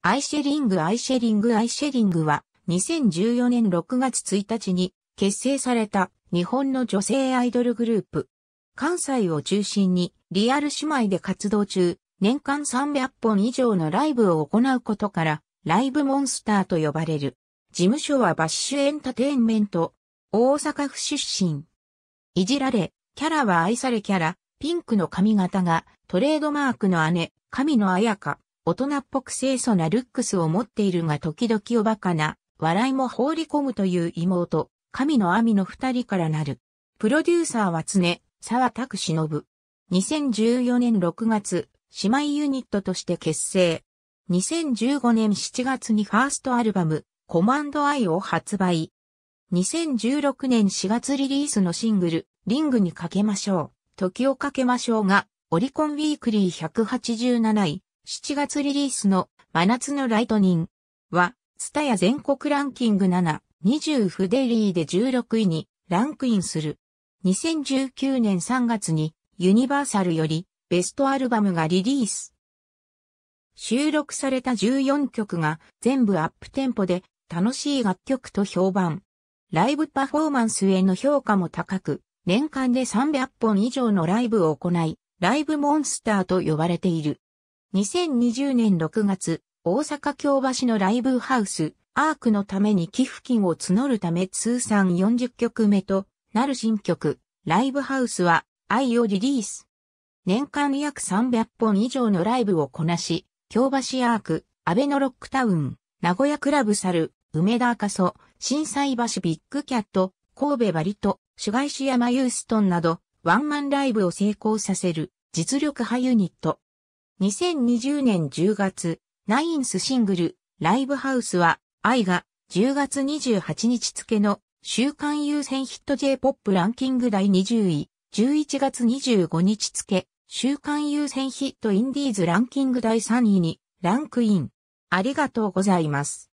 アイシェリングアイシェリングアイシェリングは2014年6月1日に結成された日本の女性アイドルグループ。関西を中心にリアル姉妹で活動中、年間300本以上のライブを行うことから、ライブモンスターと呼ばれる。事務所はバッシュエンタテインメント、大阪府出身。いじられ、キャラは愛されキャラ、ピンクの髪型がトレードマークの姉、神野彩香。大人っぽく清楚なルックスを持っているが時々おバカな、笑いも放り込むという妹、神の網の二人からなる。プロデューサーは常、沢拓忍。2014年6月、姉妹ユニットとして結成。2015年7月にファーストアルバム、コマンドアイを発売。2016年4月リリースのシングル、リングにかけましょう。時をかけましょうが、オリコンウィークリー187位、7月リリースの真夏のライトニンは、スタヤ全国ランキング7、20フデリーで16位にランクインする。2019年3月にユニバーサルよりベストアルバムがリリース。収録された14曲が全部アップテンポで楽しい楽曲と評判。ライブパフォーマンスへの評価も高く、年間で300本以上のライブを行い、ライブモンスターと呼ばれている。2020年6月、大阪京橋のライブハウス、アークのために寄付金を募るため通算40曲目となる新曲、ライブハウスは愛をリリース。年間約300本以上のライブをこなし、京橋アーク、安倍のロックタウン、名古屋クラブサル、梅田赤楚、震災橋ビッグキャット、神戸バリと、主外市山ユーストンなど、ワンマンライブを成功させる、実力派ユニット。2020年10月、ナインスシングル、ライブハウスは、愛が10月28日付の週間優先ヒット J-POP ランキング第20位、11月25日付、週間優先ヒットインディーズランキング第3位にランクイン。ありがとうございます。